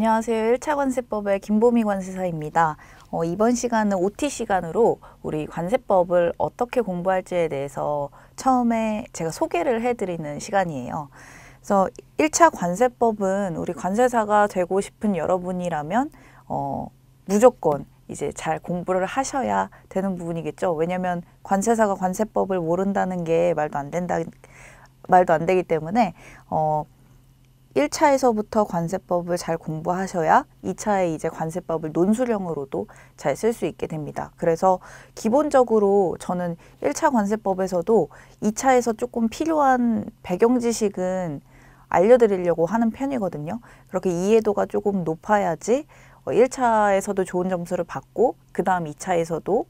안녕하세요. 1차 관세법의 김보미 관세사입니다. 어, 이번 시간은 OT 시간으로 우리 관세법을 어떻게 공부할지에 대해서 처음에 제가 소개를 해드리는 시간이에요. 그래서 1차 관세법은 우리 관세사가 되고 싶은 여러분이라면 어, 무조건 이제 잘 공부를 하셔야 되는 부분이겠죠. 왜냐하면 관세사가 관세법을 모른다는 게 말도 안 된다, 말도 안 되기 때문에 어, 1차에서부터 관세법을 잘 공부하셔야 2차에 이제 관세법을 논술형으로도 잘 쓸 수 있게 됩니다. 그래서 기본적으로 저는 1차 관세법에서도 2차에서 조금 필요한 배경 지식은 알려드리려고 하는 편이거든요. 그렇게 이해도가 조금 높아야지 1차에서도 어, 좋은 점수를 받고 그 다음 2차에서도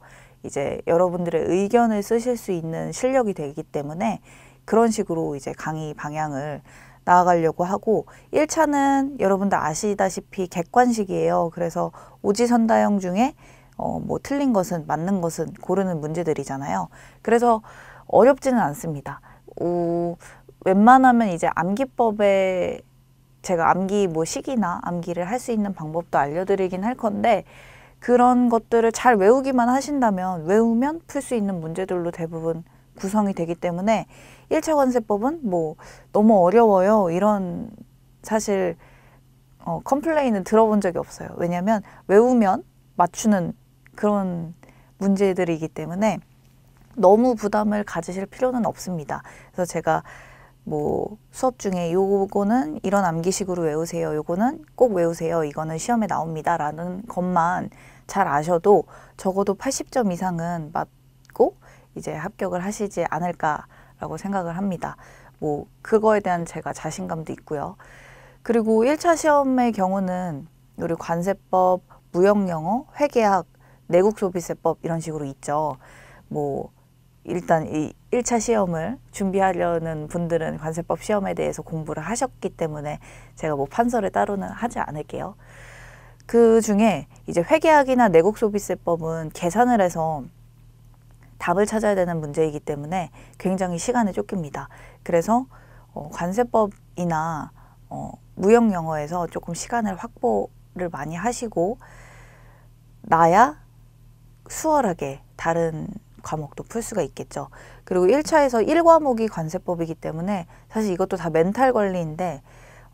이제 여러분들의 의견을 쓰실 수 있는 실력이 되기 때문에 그런 식으로 이제 강의 방향을 나아가려고 하고 1차는 여러분들 아시다시피 객관식이에요. 그래서 오지선다형 중에 어, 뭐 틀린 것은 맞는 것은 고르는 문제들이잖아요. 그래서 어렵지는 않습니다. 오, 웬만하면 이제 암기법에 제가 암기 뭐 시기나 암기를 할 수 있는 방법도 알려드리긴 할 건데 그런 것들을 잘 외우기만 하신다면 외우면 풀 수 있는 문제들로 대부분 구성이 되기 때문에 1차 관세법은 뭐 너무 어려워요 이런 사실 어, 컴플레인은 들어본 적이 없어요. 왜냐하면 외우면 맞추는 그런 문제들이기 때문에 너무 부담을 가지실 필요는 없습니다. 그래서 제가 뭐 수업 중에 요거는 이런 암기식으로 외우세요. 요거는 꼭 외우세요. 이거는 시험에 나옵니다. 라는 것만 잘 아셔도 적어도 80점 이상은 맞 이제 합격을 하시지 않을까라고 생각을 합니다. 뭐 그거에 대한 제가 자신감도 있고요. 그리고 1차 시험의 경우는 우리 관세법, 무역영어, 회계학, 내국소비세법 이런 식으로 있죠. 뭐 일단 이 1차 시험을 준비하려는 분들은 관세법 시험에 대해서 공부를 하셨기 때문에 제가 뭐 판서를 따로는 하지 않을게요. 그 중에 이제 회계학이나 내국소비세법은 계산을 해서 답을 찾아야 되는 문제이기 때문에 굉장히 시간에 쫓깁니다. 그래서 어, 관세법이나 어, 무역 영어에서 조금 시간을 확보를 많이 하시고 나야 수월하게 다른 과목도 풀 수가 있겠죠. 그리고 1차에서 1과목이 관세법이기 때문에 사실 이것도 다 멘탈 권리인데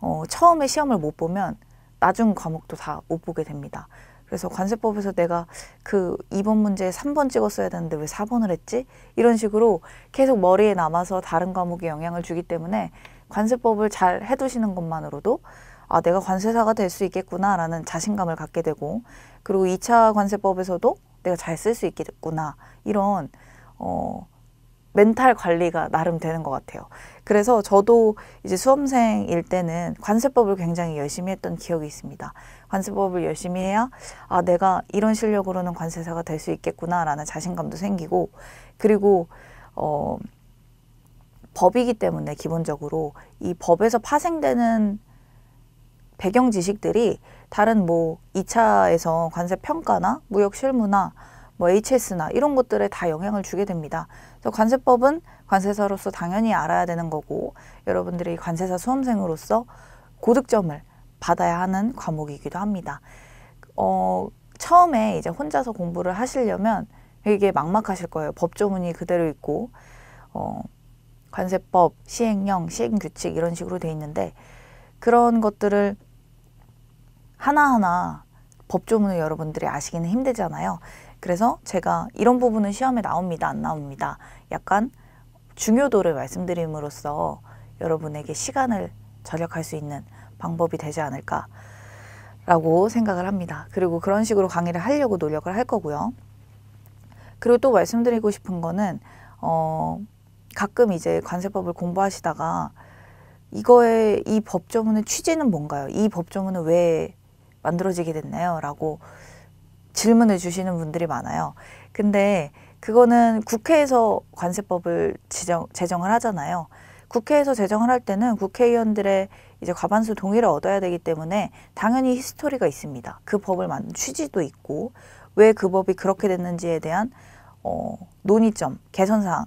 어, 처음에 시험을 못 보면 나중 과목도 다 못 보게 됩니다. 그래서 관세법에서 내가 그 2번 문제에 3번 찍었어야 되는데 왜 4번을 했지? 이런 식으로 계속 머리에 남아서 다른 과목에 영향을 주기 때문에 관세법을 잘 해두시는 것만으로도 아, 내가 관세사가 될 수 있겠구나라는 자신감을 갖게 되고 그리고 2차 관세법에서도 내가 잘 쓸 수 있겠구나 이런 어, 멘탈 관리가 나름 되는 것 같아요. 그래서 저도 이제 수험생일 때는 관세법을 굉장히 열심히 했던 기억이 있습니다. 관세법을 열심히 해야 아 내가 이런 실력으로는 관세사가 될 수 있겠구나라는 자신감도 생기고 그리고 어 법이기 때문에 기본적으로 이 법에서 파생되는 배경 지식들이 다른 뭐 2차에서 관세 평가나 무역 실무나 뭐 HS나 이런 것들에 다 영향을 주게 됩니다. 그래서 관세법은 관세사로서 당연히 알아야 되는 거고 여러분들이 관세사 수험생으로서 고득점을 받아야 하는 과목이기도 합니다. 어, 처음에 이제 혼자서 공부를 하시려면 되게 막막하실 거예요. 법조문이 그대로 있고 어, 관세법, 시행령, 시행규칙 이런 식으로 돼 있는데 그런 것들을 하나하나 법조문을 여러분들이 아시기는 힘들잖아요. 그래서 제가 이런 부분은 시험에 나옵니다, 안 나옵니다. 약간 중요도를 말씀드림으로써 여러분에게 시간을 절약할 수 있는 방법이 되지 않을까 라고 생각을 합니다. 그리고 그런 식으로 강의를 하려고 노력을 할 거고요. 그리고 또 말씀드리고 싶은 거는 어 가끔 이제 관세법을 공부하시다가 이거에이 법조문의 취지는 뭔가요? 이 법조문은 왜 만들어지게 됐나요? 라고 질문을 주시는 분들이 많아요. 근데 그거는 국회에서 관세법을 지정, 제정을 하잖아요. 국회에서 제정을 할 때는 국회의원들의 이제 과반수 동의를 얻어야 되기 때문에 당연히 히스토리가 있습니다. 그 법을 만든 취지도 있고 왜 그 법이 그렇게 됐는지에 대한 어, 논의점, 개선사항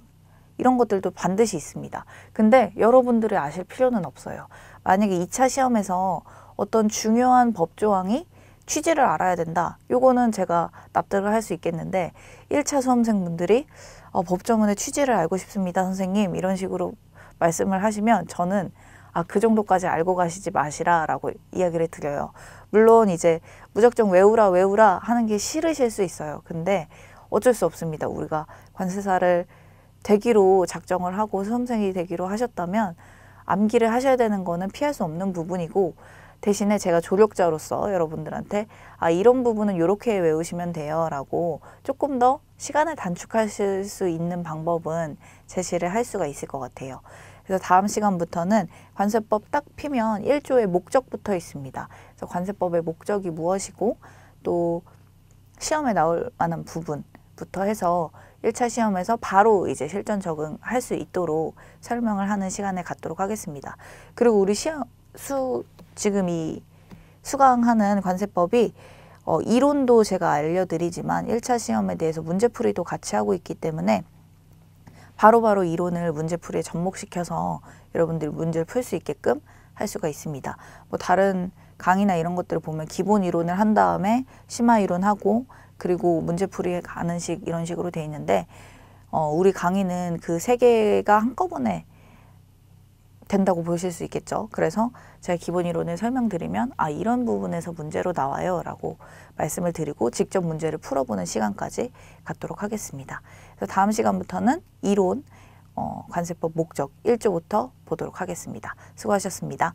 이런 것들도 반드시 있습니다. 근데 여러분들이 아실 필요는 없어요. 만약에 2차 시험에서 어떤 중요한 법 조항이 취지를 알아야 된다. 요거는 제가 납득을 할 수 있겠는데 1차 수험생분들이 어, 법조문의 취지를 알고 싶습니다, 선생님. 이런 식으로 말씀을 하시면 저는 아, 그 정도까지 알고 가시지 마시라 라고 이야기를 드려요. 물론 이제 무작정 외우라 외우라 하는 게 싫으실 수 있어요. 근데 어쩔 수 없습니다. 우리가 관세사를 대기로 작정을 하고 수험생이 대기로 하셨다면 암기를 하셔야 되는 거는 피할 수 없는 부분이고 대신에 제가 조력자로서 여러분들한테 아 이런 부분은 이렇게 외우시면 돼요라고 조금 더 시간을 단축하실 수 있는 방법은 제시를 할 수가 있을 것 같아요. 그래서 다음 시간부터는 관세법 딱 피면 일조의 목적부터 있습니다. 그래서 관세법의 목적이 무엇이고 또 시험에 나올 만한 부분부터 해서 일차 시험에서 바로 이제 실전 적응할 수 있도록 설명을 하는 시간을 갖도록 하겠습니다. 그리고 우리 시험 수 지금 이 수강하는 관세법이 어, 이론도 제가 알려드리지만 일차 시험에 대해서 문제풀이도 같이 하고 있기 때문에 바로바로 바로 이론을 문제풀이에 접목시켜서 여러분들이 문제를 풀 수 있게끔 할 수가 있습니다. 뭐 다른 강의나 이런 것들을 보면 기본 이론을 한 다음에 심화 이론하고 그리고 문제풀이에 가는 식 이런 식으로 돼 있는데 어, 우리 강의는 그 세 개가 한꺼번에 된다고 보실 수 있겠죠. 그래서 제가 기본 이론을 설명드리면 아 이런 부분에서 문제로 나와요 라고 말씀을 드리고 직접 문제를 풀어보는 시간까지 갖도록 하겠습니다. 그래서 다음 시간부터는 이론, 어, 관세법 목적 1조부터 보도록 하겠습니다. 수고하셨습니다.